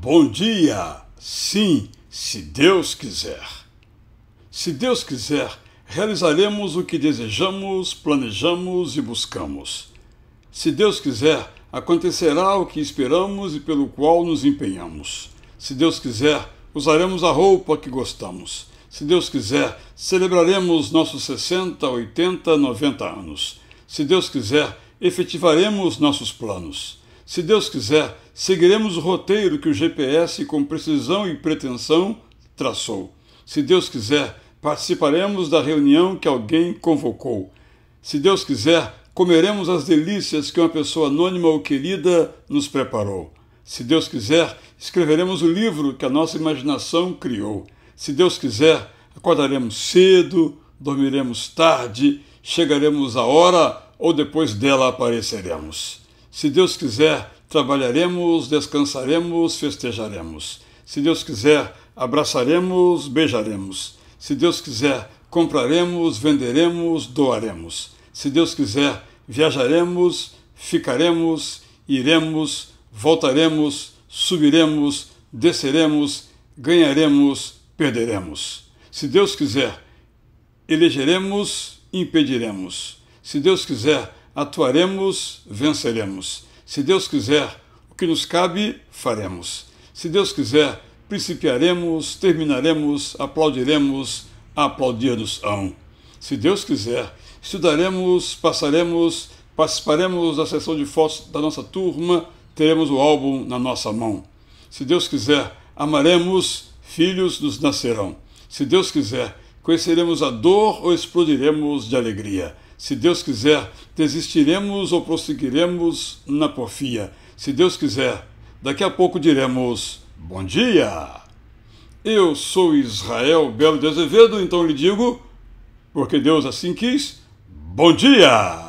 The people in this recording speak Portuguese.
Bom dia! Sim, se Deus quiser. Se Deus quiser, realizaremos o que desejamos, planejamos e buscamos. Se Deus quiser, acontecerá o que esperamos e pelo qual nos empenhamos. Se Deus quiser, usaremos a roupa que gostamos. Se Deus quiser, celebraremos nossos 60, 80, 90 anos. Se Deus quiser, efetivaremos nossos planos. Se Deus quiser, seguiremos o roteiro que o GPS, com precisão e pretensão, traçou. Se Deus quiser, participaremos da reunião que alguém convocou. Se Deus quiser, comeremos as delícias que uma pessoa anônima ou querida nos preparou. Se Deus quiser, escreveremos o livro que a nossa imaginação criou. Se Deus quiser, acordaremos cedo, dormiremos tarde, chegaremos à hora ou depois dela apareceremos. Se Deus quiser, trabalharemos, descansaremos, festejaremos. Se Deus quiser, abraçaremos, beijaremos. Se Deus quiser, compraremos, venderemos, doaremos. Se Deus quiser, viajaremos, ficaremos, iremos, voltaremos, subiremos, desceremos, ganharemos, perderemos. Se Deus quiser, elegeremos, impediremos. Se Deus quiser, Atuaremos, venceremos. Se Deus quiser, o que nos cabe, faremos. Se Deus quiser, principiaremos, terminaremos, aplaudiremos, aplaudir-nos-ão. Se Deus quiser, estudaremos, passaremos, participaremos da sessão de fotos da nossa turma, teremos o álbum na nossa mão. Se Deus quiser, amaremos, filhos nos nascerão. Se Deus quiser, conheceremos a dor ou explodiremos de alegria. Se Deus quiser, desistiremos ou prosseguiremos na porfia. Se Deus quiser, daqui a pouco diremos bom dia. Eu sou Israel Belo de Azevedo, então lhe digo, porque Deus assim quis, bom dia!